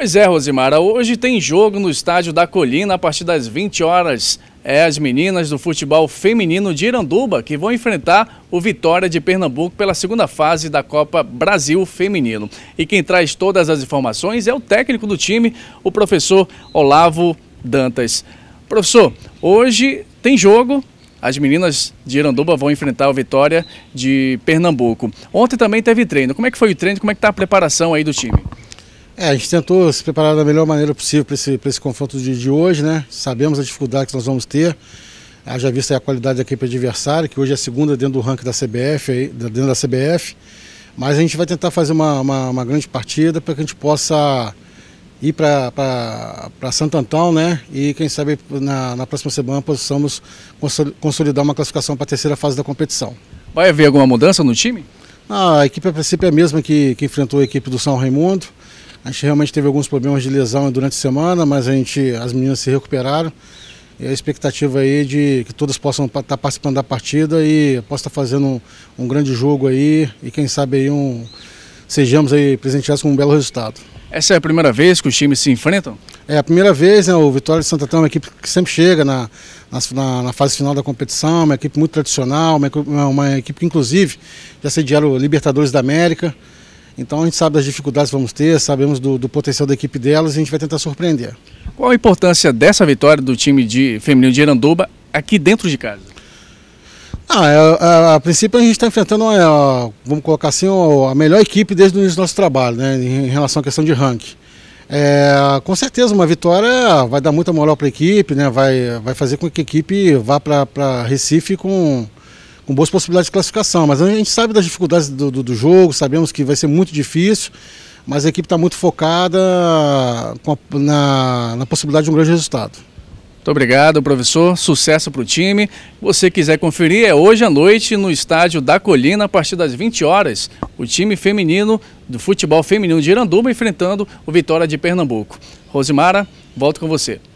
Pois é, Rosimara, hoje tem jogo no estádio da Colina a partir das 20 horas. É as meninas do futebol feminino de Iranduba que vão enfrentar o Vitória de Pernambuco pela segunda fase da Copa Brasil Feminino. E quem traz todas as informações é o técnico do time, o professor Olavo Dantas. Professor, hoje tem jogo, as meninas de Iranduba vão enfrentar o Vitória de Pernambuco. Ontem também teve treino. Como é que foi o treino? Como é que está a preparação aí do time? É, a gente tentou se preparar da melhor maneira possível para esse, esse confronto de, de, hoje, né? Sabemos a dificuldade que nós vamos ter. Haja vista a qualidade da equipe adversária, que hoje é a segunda dentro do ranking da CBF, dentro da CBF. Mas a gente vai tentar fazer uma, uma, uma grande partida para que a gente possa ir para Santo Antão, né? E quem sabe na, na próxima semana possamos consolidar uma classificação para a terceira fase da competição. Vai haver alguma mudança no time? Ah, a equipe a princípio é a mesma que, que enfrentou a equipe do São Raimundo. A gente realmente teve alguns problemas de lesão durante a semana, mas a gente, as meninas se recuperaram. E a expectativa aí de que todas possam estar tá participando da partida e possa estar tá fazendo um, um grande jogo aí e quem sabe aí um, sejamos aí presenteados com um belo resultado. Essa é a primeira vez que os times se enfrentam? É a primeira vez, né? O Vitória de Santa Tão é uma equipe que sempre chega na, na, na, fase final da competição, é uma equipe muito tradicional, uma, uma equipe que inclusive já sediaram Libertadores da América. Então a gente sabe das dificuldades que vamos ter, sabemos do, do potencial da equipe delas e a gente vai tentar surpreender. Qual a importância dessa vitória do time de feminino de Iranduba aqui dentro de casa? Ah, a, é, a, é, a princípio a gente está enfrentando, a, é, vamos colocar assim, a melhor equipe desde o início do nosso trabalho, né, em relação à questão de ranking. É, com certeza, uma vitória vai dar muita moral para a equipe, né, vai, vai fazer com que a equipe vá para Recife com, com boas possibilidades de classificação. Mas a gente sabe das dificuldades do, do, do jogo, sabemos que vai ser muito difícil, mas a equipe está muito focada a, na, na possibilidade de um grande resultado. Muito obrigado, professor. Sucesso para o time. Você quiser conferir, é hoje à noite no estádio da Colina, a partir das 20 horas, o time feminino do futebol feminino de Iranduba enfrentando o Vitória de Pernambuco. Rosimara, volto com você.